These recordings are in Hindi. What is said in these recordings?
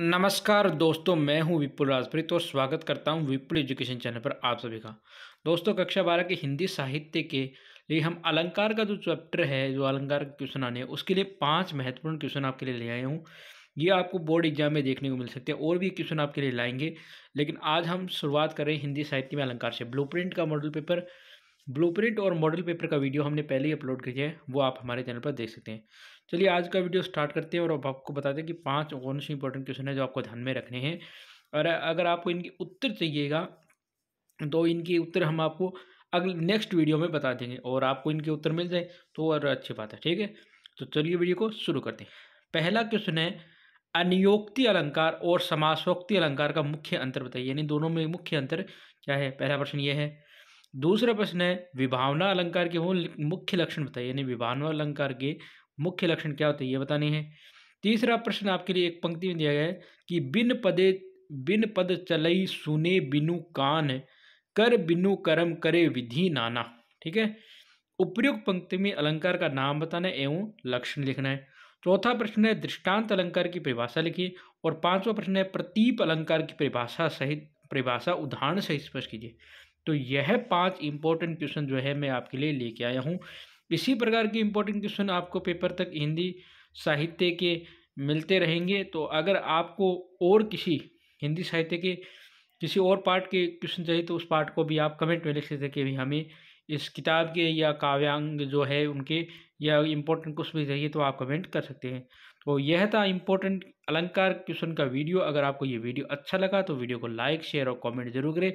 नमस्कार दोस्तों मैं हूं विपुल राजप्रीत तो और स्वागत करता हूं विपुल एजुकेशन चैनल पर आप सभी का दोस्तों कक्षा बारह के हिंदी साहित्य के लिए हम अलंकार का जो चैप्टर है जो अलंकार क्वेश्चन आने हैं उसके लिए पांच महत्वपूर्ण क्वेश्चन आपके लिए ले आए हूं ये आपको बोर्ड एग्जाम में देखने को मिल सकते हैं और भी क्वेश्चन आपके लिए लाएंगे लेकिन आज हम शुरुआत करें हिंदी साहित्य में अलंकार से ब्लू का मॉडल पेपर ब्लूप्रिंट और मॉडल पेपर का वीडियो हमने पहले ही अपलोड किया है वो आप हमारे चैनल पर देख सकते हैं चलिए आज का वीडियो स्टार्ट करते हैं और अब आपको बताते हैं कि पांच कौन से इंपॉर्टेंट क्वेश्चन है जो आपको ध्यान में रखने हैं और अगर आपको इनके उत्तर चाहिएगा तो इनके उत्तर हम आपको अगले नेक्स्ट वीडियो में बता देंगे और आपको इनके उत्तर मिल जाए तो और अच्छी बात है ठीक है तो चलिए वीडियो को शुरू करते हैं पहला क्वेश्चन है अनियोक्ति अलंकार और समासोक्ति अलंकार का मुख्य अंतर बताइए यानी दोनों में मुख्य अंतर क्या है पहला प्रश्न ये है दूसरा प्रश्न है विभावना अलंकार के वो मुख्य लक्षण बताइए यानी विभावना अलंकार के मुख्य लक्षण क्या होते हैं ये बताने हैं तीसरा प्रश्न आपके लिए एक पंक्ति में दिया गया है कि बिन पदे बिन पद चलई सुने बिनु कान कर बिनु कर्म करे विधि नाना ठीक है उपयुक्त पंक्ति में अलंकार का नाम बताना है एवं लक्षण लिखना है चौथा प्रश्न है दृष्टांत अलंकार की परिभाषा लिखिए और पांचवा प्रश्न है प्रतीप अलंकार की परिभाषा सहित परिभाषा उदाहरण सहित स्पष्ट कीजिए तो यह पांच इंपॉर्टेंट क्वेश्चन जो है मैं आपके लिए लेके आया हूँ इसी प्रकार के इंपॉर्टेंट क्वेश्चन आपको पेपर तक हिंदी साहित्य के मिलते रहेंगे तो अगर आपको और किसी हिंदी साहित्य के किसी और पार्ट के क्वेश्चन चाहिए तो उस पार्ट को भी आप कमेंट में लिख सकते कि भी हमें इस किताब के या काव्यांग जो है उनके या इम्पोर्टेंट कुछ भी चाहिए तो आप कमेंट कर सकते हैं तो यह था इम्पोर्टेंट अलंकार क्वेश्चन का वीडियो अगर आपको ये वीडियो अच्छा लगा तो वीडियो को लाइक शेयर और कमेंट जरूर करें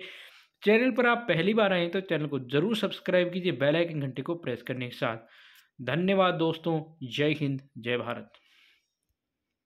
चैनल पर आप पहली बार आए तो चैनल को ज़रूर सब्सक्राइब कीजिए बेल आइकन घंटे को प्रेस करने के साथ धन्यवाद दोस्तों जय हिंद जय भारत